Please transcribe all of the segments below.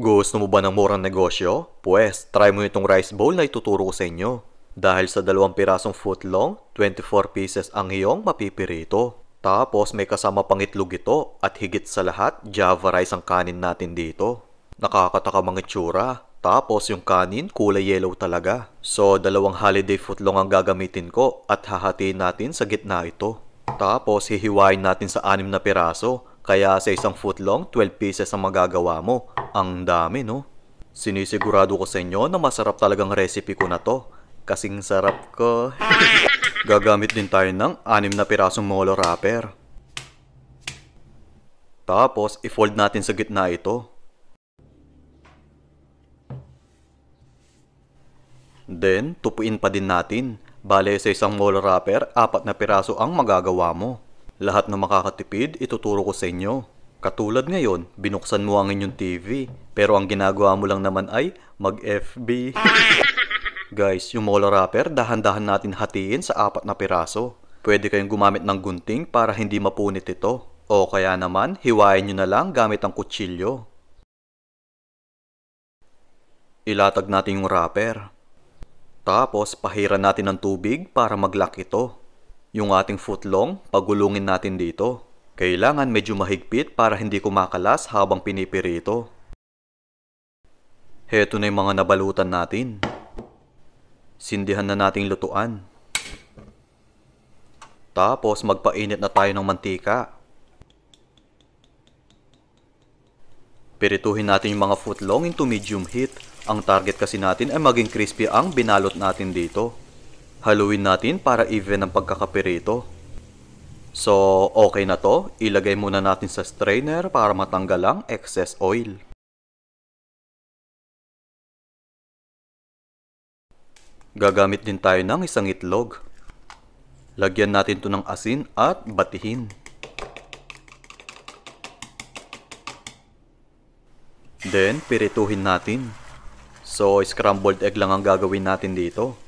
Gusto mo ba ng murang negosyo? Pwes, try mo itong rice bowl na ituturo ko sa inyo. Dahil sa dalawang pirasong foot long, 24 pieces ang iyong mapipirito. Tapos may kasama pang itlog ito at higit sa lahat, java rice ang kanin natin dito. Nakakataka mga itsura. Tapos yung kanin, kulay yellow talaga. So dalawang holiday footlong ang gagamitin ko at hahatiin natin sa gitna ito. Tapos hihiwain natin sa anim na piraso kaya sa isang long, 12 pieces ang magagawa mo. Ang dami, no? Sinisigurado ko sa inyo na masarap talagang recipe ko na to. Kasing sarap ko. Gagamit din tayo ng anim na pirasong molo wrapper. Tapos, i-fold natin sa gitna ito. Then, tupuin pa din natin. Bale, sa isang molo wrapper, apat na piraso ang magagawa mo. Lahat na makakatipid, ituturo ko sa inyo. Katulad ngayon, binuksan mo ang inyong TV, pero ang ginagawa mo lang naman ay mag-FB. Guys, yung mola wrapper, dahan-dahan natin hatiin sa apat na piraso. Pwede kayong gumamit ng gunting para hindi mapunit ito. O kaya naman, hiwain nyo na lang gamit ang kutsilyo. Ilatag natin yung wrapper. Tapos, pahiran natin ng tubig para maglock ito. Yung ating footlong, pagulungin natin dito. Kailangan medyo mahigpit para hindi kumakalas habang pinipirito. Heto na yung mga nabalutan natin. Sindihan na nating lutuan. Tapos magpainit na tayo ng mantika. Pirituhin natin yung mga footlong into medium heat. Ang target kasi natin ay maging crispy ang binalot natin dito haluin natin para even ang pagkakape rito. So, okay na to. Ilagay muna natin sa strainer para matanggal ang excess oil. Gagamit din tayo ng isang itlog. Lagyan natin to ng asin at batihin. Then, pirituhin natin. So, scrambled egg lang ang gagawin natin dito.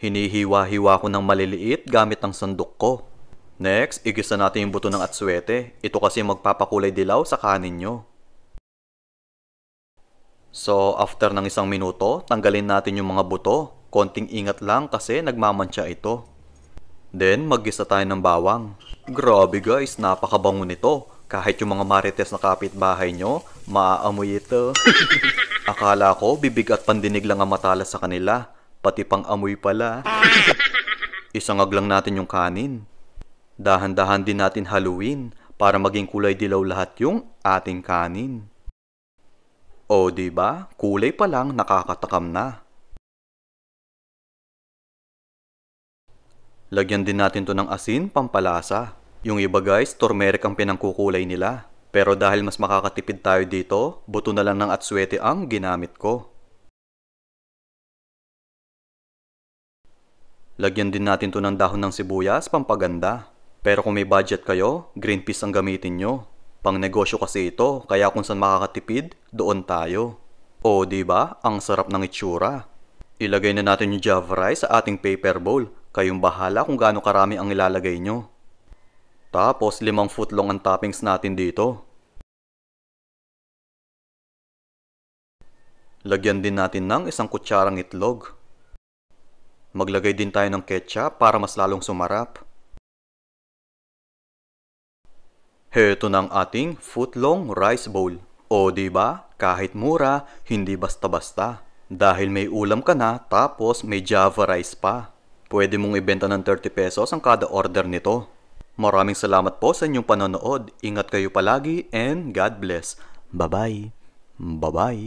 Hinihiwa-hiwa ko ng maliliit gamit ang sandok ko. Next, igisa natin yung buto ng atswete. Ito kasi magpapakulay dilaw sa kanin nyo. So, after ng isang minuto, tanggalin natin yung mga buto. Konting ingat lang kasi nagmamantsa ito. Then, maggisa tayo ng bawang. Grabe guys, napakabango nito. Kahit yung mga marites na kapitbahay nyo, maaamoy ito. Akala ko, bibig at pandinig lang ang matalas sa kanila. Pati pang amoy pala. Isangag lang natin yung kanin. Dahan-dahan din natin haluin para maging kulay dilaw lahat yung ating kanin. O ba diba, kulay pa lang nakakatakam na. Lagyan din natin to ng asin pampalasa. Yung iba guys, turmeric ang pinangkukulay nila. Pero dahil mas makakatipid tayo dito, buto na lang ng atswete ang ginamit ko. Lagyan din natin to ng dahon ng sibuyas, pampaganda. Pero kung may budget kayo, green peas ang gamitin nyo. Pang negosyo kasi ito, kaya kung saan makakatipid, doon tayo. O, di ba? Ang sarap ng itsura. Ilagay na natin yung java rice sa ating paper bowl. Kayong bahala kung gaano karami ang ilalagay nyo. Tapos, limang footlong ang toppings natin dito. Lagyan din natin ng isang kutsarang itlog. Maglagay din tayo ng ketchup para mas lalong sumarap. Heto ng ating footlong rice bowl. O ba diba, kahit mura, hindi basta-basta. Dahil may ulam ka na tapos may java rice pa. Pwede mong ibenta ng 30 pesos ang kada order nito. Maraming salamat po sa inyong panonood. Ingat kayo palagi and God bless. Bye-bye. Bye-bye.